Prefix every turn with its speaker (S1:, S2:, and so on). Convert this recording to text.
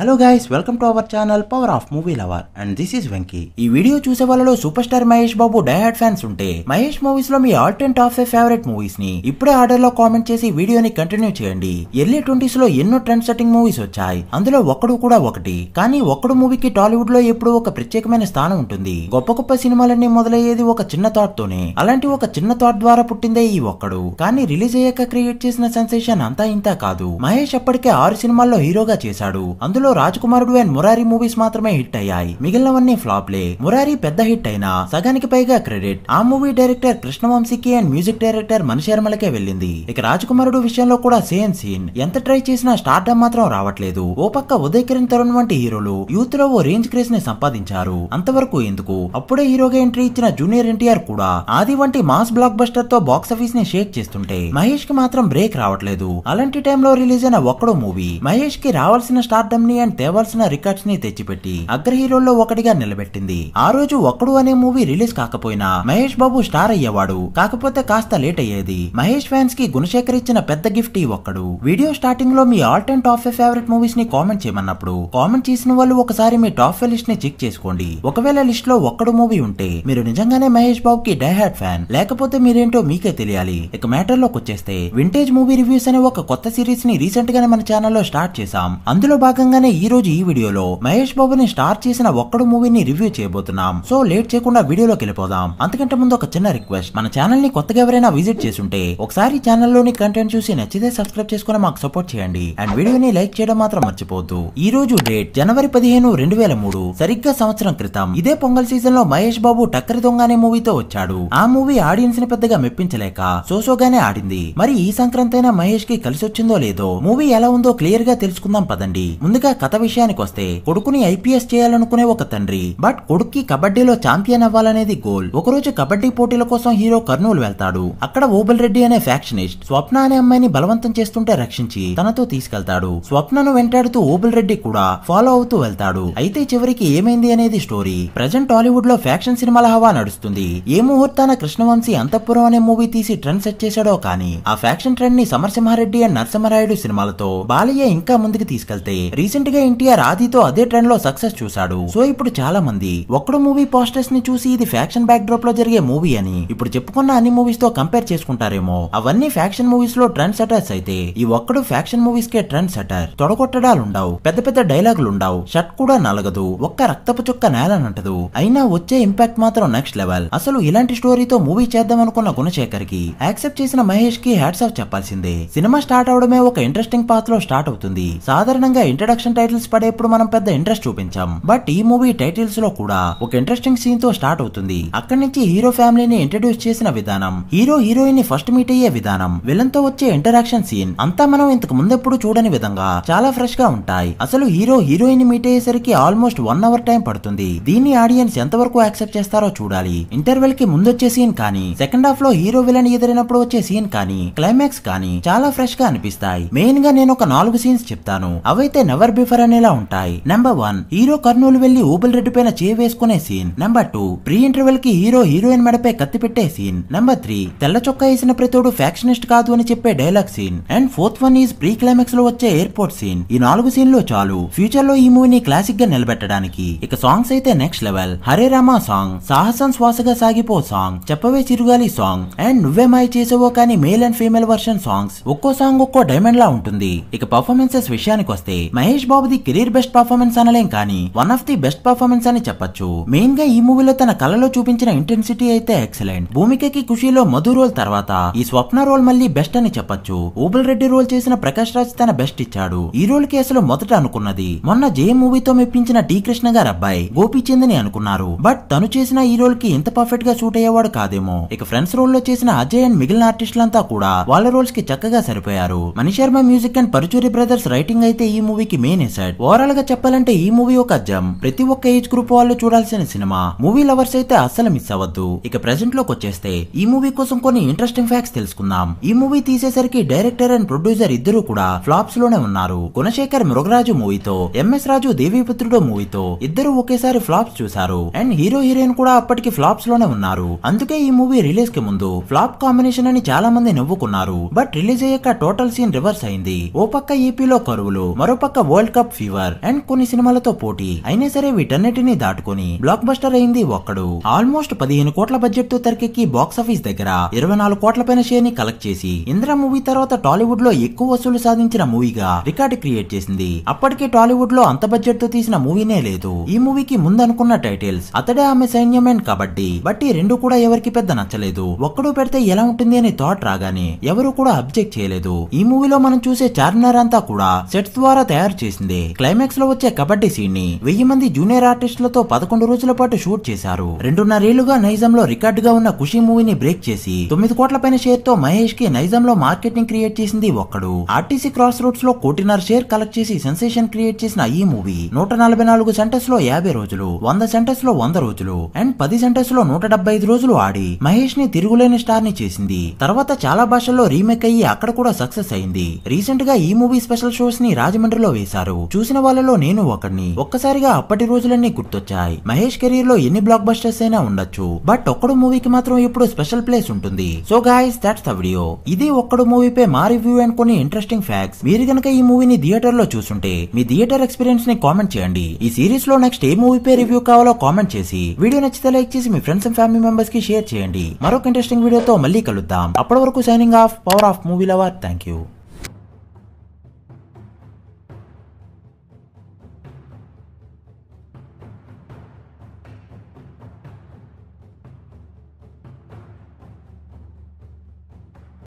S1: hello guys welcome to our channel power of movie lover and this is Venky ఈ video చూసే వాళ్ళలో super star Mahesh Babu డయాడ్ fans ఉంటే Mahesh movies లో మీ all time top five favourite movies ని ఇప్పుడే ఆర్డర్ లో కామెంట్ చేసి వీడియోని కంటిన్యూ చేయండి ఎర్లీ ట్వంటీస్ లో ఎన్నో ట్రెండ్ సెట్టింగ్ మూవీస్ వచ్చాయి అందులో ఒక్కడు కూడా ఒకటి కానీ ఒక్కడు మూవీకి టాలీవుడ్ లో ఎప్పుడు ఒక ప్రత్యేకమైన స్థానం ఉంటుంది గొప్ప గొప్ప సినిమాలన్నీ మొదలయ్యేది ఒక చిన్న థాట్ తోనే అలాంటి ఒక చిన్న థాట్ ద్వారా పుట్టిందే ఈ ఒక్కడు కానీ రిలీజ్ అయ్యాక క్రియేట్ చేసిన సెన్సేషన్ అంతా ఇంతా కాదు మహేష్ అప్పటికే ఆరు సినిమాల్లో హీరోగా చేశాడు అందులో కాలంలో రాజకుమారుడు అండ్ మురారి మూవీస్ మాత్రమే హిట్ అయ్యాయి మిగిలినవన్నీ ఫ్లాప్లే మురారి పెద్ద హిట్ అయినా సగానికి పైగా క్రెడిట్ ఆ మూవీ డైరెక్టర్ కృష్ణవంశీకి అండ్ మ్యూజిక్ డైరెక్టర్ మణిశర్మలకే వెళ్ళింది ఇక రాజకుమారుడు విషయంలో కూడా సేమ్ సీన్ ఎంత ట్రై చేసినా స్టార్డమ్ మాత్రం రావట్లేదు ఓ పక్క ఉదయ్ కిరణ్ తరుణ్ వంటి హీరోలు యూత్ లో ఓ రేంజ్ క్రేజ్ ని సంపాదించారు అంతవరకు ఎందుకు అప్పుడే హీరోగా ఎంట్రీ ఇచ్చిన జూనియర్ ఎన్టీఆర్ కూడా ఆది వంటి మాస్ బ్లాక్ బస్టర్ తో బాక్స్ ఆఫీస్ ని షేక్ చేస్తుంటే మహేష్ కి మాత్రం బ్రేక్ రావట్లేదు అలాంటి టైంలో రిలీజ్ అయిన ఒక్కడో మూవీ మహేష్ కి రావాల్సిన స్టార్డమ్ ని అండ్ తేవాల్సిన రికార్డ్స్ ని తెచ్చిపెట్టి హీరోల్లో ఒకటిగా నిలబెట్టింది ఆ రోజు ఒక్కడు అనే మూవీ రిలీజ్ కాకపోయినా మహేష్ బాబు స్టార్ అయ్యేవాడు కాకపోతే కాస్త లేట్ అయ్యేది మహేష్ ఫ్యాన్స్ కి గుణశేఖర్ ఇచ్చిన పెద్ద గిఫ్ట్ ఈ ఒక్కడు వీడియో స్టార్టింగ్ లో మీ all time top five favourite movies ని కామెంట్ చేయమన్నప్పుడు కామెంట్ చేసిన వాళ్ళు ఒకసారి మీ టాప్ ఫైవ్ లిస్ట్ ని చెక్ చేసుకోండి ఒకవేళ లిస్ట్ లో ఒక్కడు మూవీ ఉంటే మీరు నిజంగానే మహేష్ బాబు కి డైహార్డ్ ఫ్యాన్ లేకపోతే మీరేంటో మీకే తెలియాలి ఇక మ్యాటర్ లోకి వచ్చేస్తే వింటేజ్ మూవీ రివ్యూస్ అనే ఒక కొత్త సిరీస్ ని రీసెంట్ గానే మన ఛానల్లో స్టార్ట్ చేశాం అందులో భాగంగా ముందుగానే ఈ రోజు ఈ వీడియోలో మహేష్ బాబుని స్టార్ చేసిన ఒక్కడు మూవీని రివ్యూ చేయబోతున్నాం సో లేట్ చేయకుండా వీడియోలోకి వెళ్ళిపోదాం అంతకంటే ముందు ఒక చిన్న రిక్వెస్ట్ మన ఛానల్ ని కొత్తగా ఎవరైనా విజిట్ చేస్తుంటే ఒకసారి ఛానల్లోని కంటెంట్ చూసి నచ్చితే సబ్స్క్రైబ్ చేసుకుని మాకు సపోర్ట్ చేయండి అండ్ వీడియోని లైక్ చేయడం మాత్రం మర్చిపోద్దు ఈ రోజు డేట్ జనవరి పదిహేను రెండు వేల మూడు సరిగ్గా సంవత్సరం క్రితం ఇదే పొంగల్ సీజన్ లో మహేష్ బాబు టక్కరి దొంగ అనే మూవీతో వచ్చాడు ఆ మూవీ ఆడియన్స్ ని పెద్దగా మెప్పించలేక సోసోగానే ఆడింది మరి ఈ సంక్రాంతి అయినా మహేష్ కి కలిసి వచ్చిందో లేదో మూవీ ఎలా ఉందో క్లియర్ గా తెలుసుకుందాం పదండి ముందుగా ఇక కథ విషయానికి వస్తే కొడుకుని ఐపీఎస్ చేయాలనుకునే ఒక తండ్రి బట్ కొడుక్కి కబడ్డీలో ఛాంపియన్ అవ్వాలనేది గోల్ ఒకరోజు కబడ్డీ పోటీల కోసం హీరో కర్నూలు వెళ్తాడు అక్కడ ఓబల్ రెడ్డి అనే ఫ్యాక్షనిస్ట్ స్వప్న అనే అమ్మాయిని బలవంతం చేస్తుంటే రక్షించి తనతో తీసుకెళ్తాడు స్వప్నను వెంటాడుతూ ఓబల్ రెడ్డి కూడా ఫాలో అవుతూ వెళ్తాడు అయితే చివరికి ఏమైంది అనేది స్టోరీ ప్రజెంట్ టాలీవుడ్ లో ఫ్యాక్షన్ సినిమాల హవా నడుస్తుంది ఏ ముహూర్తాన కృష్ణవంశీ అంతఃపురం అనే మూవీ తీసి ట్రెండ్ సెట్ చేశాడో కానీ ఆ ఫ్యాక్షన్ ట్రెండ్ ని సమర్సింహారెడ్డి అండ్ నరసింహారాయుడు సినిమాలతో బాలయ్య ఇంకా ముందుకు తీసుకెళ్తే రీసెంట్ రీసెంట్ గా ఎన్టీఆర్ ఆదితో అదే ట్రెండ్ లో సక్సెస్ చూశాడు సో ఇప్పుడు చాలా మంది ఒక్కడు మూవీ పోస్టర్స్ ని చూసి ఇది ఫ్యాక్షన్ బ్యాక్ డ్రాప్ లో జరిగే మూవీ అని ఇప్పుడు చెప్పుకున్న అన్ని మూవీస్ తో కంపేర్ చేసుకుంటారేమో అవన్నీ ఫ్యాక్షన్ మూవీస్ లో ట్రెండ్ సెటర్స్ అయితే ఈ ఒక్కడు ఫ్యాక్షన్ మూవీస్ కే ట్రెండ్ సెటర్ ఉండవు పెద్ద పెద్ద ఉండవు షర్ట్ కూడా నలగదు ఒక్క రక్తపు చుక్క నేలనంటదు అయినా వచ్చే ఇంపాక్ట్ మాత్రం నెక్స్ట్ లెవెల్ అసలు ఇలాంటి స్టోరీతో మూవీ చేద్దాం అనుకున్న గుణశేఖర్ కి యాక్సెప్ట్ చేసిన మహేష్ కి హ్యాట్స్ ఆఫ్ చెప్పాల్సిందే సినిమా స్టార్ట్ అవడమే ఒక ఇంట్రెస్టింగ్ పాత్ లో స్టార్ట్ అవుతుంది సాధారణంగా ఇంట్రడక్షన్ యాక్షన్ టైటిల్స్ పడేప్పుడు మనం పెద్ద ఇంట్రెస్ట్ చూపించాం బట్ ఈ మూవీ టైటిల్స్ లో కూడా ఒక ఇంట్రెస్టింగ్ సీన్ తో స్టార్ట్ అవుతుంది అక్కడి నుంచి హీరో ఫ్యామిలీని ఇంట్రడ్యూస్ చేసిన విధానం హీరో హీరోయిన్ ని ఫస్ట్ మీట్ అయ్యే విధానం విలన్ తో వచ్చే ఇంటరాక్షన్ సీన్ అంతా మనం ఇంతకు ముందెప్పుడు చూడని విధంగా చాలా ఫ్రెష్ గా ఉంటాయి అసలు హీరో హీరోయిన్ ని మీట్ అయ్యేసరికి ఆల్మోస్ట్ వన్ అవర్ టైం పడుతుంది దీన్ని ఆడియన్స్ ఎంతవరకు యాక్సెప్ట్ చేస్తారో చూడాలి ఇంటర్వెల్ కి ముందొచ్చే సీన్ కానీ సెకండ్ హాఫ్ లో హీరో విలన్ ఎదిరినప్పుడు వచ్చే సీన్ కానీ క్లైమాక్స్ కానీ చాలా ఫ్రెష్ గా అనిపిస్తాయి మెయిన్ గా నేను ఒక నాలుగు సీన్స్ చెప్తాను అవైతే నెవర్ అనేలా ఉంటాయి నెంబర్ వన్ హీరో కర్నూలు వెళ్లి ఊబుల్ రెడ్డి పైన వేసుకునే scene number two pre interval కి హీరో హీరోయిన్ మెడపై కత్తి పెట్టే సీన్ నెంబర్ త్రీ తెల్ల చొక్కా వేసిన ప్రతోడు ఫ్యాక్షనిస్ట్ కాదు అని చెప్పే dialogue scene and fourth one is pre climax లో వచ్చే ఎయిర్పోర్ట్ సీన్ ఈ నాలుగు సీన్లు చాలు ఫ్యూచర్ లో ఈ మూవీని క్లాసిక్ గా నిలబెట్టడానికి ఇక సాంగ్స్ అయితే next level Hare Rama song Sahasam Swasaga సాగిపో సాంగ్ చెప్పవే చిరుగాలి సాంగ్ అండ్ నువ్వే మాయ చేసేవో కానీ male and female version songs ఒక్కో సాంగ్ ఒక్కో డైమండ్ లా ఉంటుంది ఇక పర్ఫార్మెన్సెస్ విషయానికి వస్తే మహేష్ బాబుది కెరీర్ బెస్ట్ పర్ఫార్మెన్స్ అనలేం కానీ one of the best performance అని చెప్పొచ్చు మెయిన్ గా ఈ మూవీలో తన కళలో చూపించిన ఇంటెన్సిటీ అయితే ఎక్సలెంట్ భూమికకి ఖుషీలో మధు రోల్ తర్వాత ఈ స్వప్న రోల్ మళ్ళీ బెస్ట్ అని చెప్పొచ్చు ఊబల్ రెడ్డి రోల్ చేసిన ప్రకాష్ రాజ్ తన బెస్ట్ ఇచ్చాడు ఈ రోల్ కి అసలు మొదట అనుకున్నది మొన్న జే మూవీతో మెప్పించిన డి కృష్ణ గారు అబ్బాయి గోపీచందని అనుకున్నారు బట్ తను చేసిన ఈ రోల్ కి ఎంత పర్ఫెక్ట్ గా సూట్ అయ్యేవాడు కాదేమో ఇక ఫ్రెండ్స్ రోల్ లో చేసిన అజయ్ అండ్ మిగిలిన ఆర్టిస్టులంతా కూడా వాళ్ళ రోల్స్ కి చక్కగా సరిపోయారు Manisharma music and Paruchuri brothers writing అయితే ఈ మూవీకి మెయిన్ సైడ్ ఓవరాల్ గా చెప్పాలంటే ఈ మూవీ ఒక జమ్ ప్రతి ఒక్క ఏజ్ గ్రూప్ వాళ్ళు చూడాల్సిన సినిమా మూవీ లవర్స్ అయితే అస్సలు మిస్ అవ్వద్దు ఇక ప్రెసెంట్ లోకి వచ్చేస్తే ఈ మూవీ కోసం కొన్ని ఇంట్రెస్టింగ్ ఫ్యాక్ట్స్ తెలుసుకుందాం ఈ మూవీ తీసేసరికి డైరెక్టర్ అండ్ ప్రొడ్యూసర్ ఇద్దరు కూడా ఫ్లాప్స్ లోనే ఉన్నారు గుణశేఖర్ మృగరాజు మూవీతో ఎంఎస్ రాజు దేవీపుత్రుడు మూవీతో ఇద్దరు ఒకేసారి ఫ్లాప్స్ చూశారు అండ్ హీరో హీరోయిన్ కూడా అప్పటికి ఫ్లాప్స్ లోనే ఉన్నారు అందుకే ఈ మూవీ రిలీజ్ కి ముందు ఫ్లాప్ కాంబినేషన్ అని చాలా మంది నవ్వుకున్నారు బట్ రిలీజ్ అయ్యాక టోటల్ సీన్ రివర్స్ అయింది ఓ పక్క ఏపీలో e కరువులు మరోపక్క world world cup fever and కొన్ని సినిమాలతో పోటీ అయినా సరే వీటన్నిటిని దాటుకుని బ్లాక్ బస్టర్ అయింది ఒక్కడు ఆల్మోస్ట్ పదిహేను కోట్ల బడ్జెట్ తో తెరకెక్కి ఆఫీస్ దగ్గర ఇరవై నాలుగు కోట్ల పైన షేర్ ని కలెక్ట్ చేసి ఇంద్ర మూవీ తర్వాత టాలీవుడ్ లో ఎక్కువ వసూలు సాధించిన మూవీగా రికార్డు క్రియేట్ చేసింది అప్పటికే టాలీవుడ్ లో అంత బడ్జెట్ తో తీసిన మూవీనే లేదు ఈ మూవీకి ముందనుకున్న టైటిల్స్ అతడే ఆమె సైన్యం అండ్ కబడ్డీ బట్టి రెండు కూడా ఎవరికి పెద్ద నచ్చలేదు ఒక్కడు పెడితే ఎలా ఉంటుంది అనే థాట్ రాగానే ఎవరు కూడా అబ్జెక్ట్ చేయలేదు ఈ మూవీలో మనం చూసే చార్మినార్ అంతా కూడా సెట్స్ ద్వారా తయారు చేసి చేసింది క్లైమాక్స్ లో వచ్చే కబడ్డీ సీన్ ని వెయ్యి మంది జూనియర్ ఆర్టిస్టులతో పదకొండు రోజుల పాటు షూట్ చేశారు రెండున్నరేళ్లుగా నైజం లో గా ఉన్న ఖుషి మూవీని బ్రేక్ చేసి తొమ్మిది కోట్ల పైన షేర్ తో మహేష్ కి నైజాం లో మార్కెటింగ్ క్రియేట్ చేసింది ఒక్కడు ఆర్టీసీ క్రాస్ రోడ్స్ లో కోటిన్నర షేర్ కలెక్ట్ చేసి సెన్సేషన్ క్రియేట్ చేసిన ఈ మూవీ నూట నలభై నాలుగు సెంటర్స్ లో యాభై రోజులు వంద సెంటర్స్ లో వంద రోజులు అండ్ పది సెంటర్స్ లో నూట డెబ్బై ఐదు రోజులు ఆడి మహేష్ ని తిరుగులేని స్టార్ ని చేసింది తర్వాత చాలా భాషల్లో రీమేక్ అయ్యి అక్కడ కూడా సక్సెస్ అయింది రీసెంట్ గా ఈ మూవీ స్పెషల్ షోస్ ని రాజమండ్రిలో వేశారు చేశారు చూసిన వాళ్ళలో నేను ఒకడిని ఒక్కసారిగా అప్పటి రోజులన్నీ గుర్తొచ్చాయి మహేష్ కెరీర్ లో ఎన్ని బ్లాక్ బస్టర్స్ అయినా ఉండొచ్చు బట్ ఒక్కడు మూవీకి మాత్రం ఇప్పుడు స్పెషల్ ప్లేస్ ఉంటుంది so guys that's the video ఇది ఒక్కడు మూవీపై మా రివ్యూ అండ్ కొన్ని ఇంట్రెస్టింగ్ ఫ్యాక్ట్స్ మీరు కనుక ఈ మూవీని థియేటర్ లో చూసుంటే మీ థియేటర్ ఎక్స్పీరియన్స్ ని కామెంట్ చేయండి ఈ సిరీస్ లో నెక్స్ట్ ఏ మూవీపై రివ్యూ కావాలో కామెంట్ చేసి వీడియో నచ్చితే లైక్ చేసి మీ ఫ్రెండ్స్ అండ్ ఫ్యామిలీ మెంబర్స్ కి షేర్ చేయండి మరొక ఇంట్రెస్టింగ్ వీడియోతో మళ్ళీ కలుద్దాం అప్పటి వరకు signing off power of movie lover thank you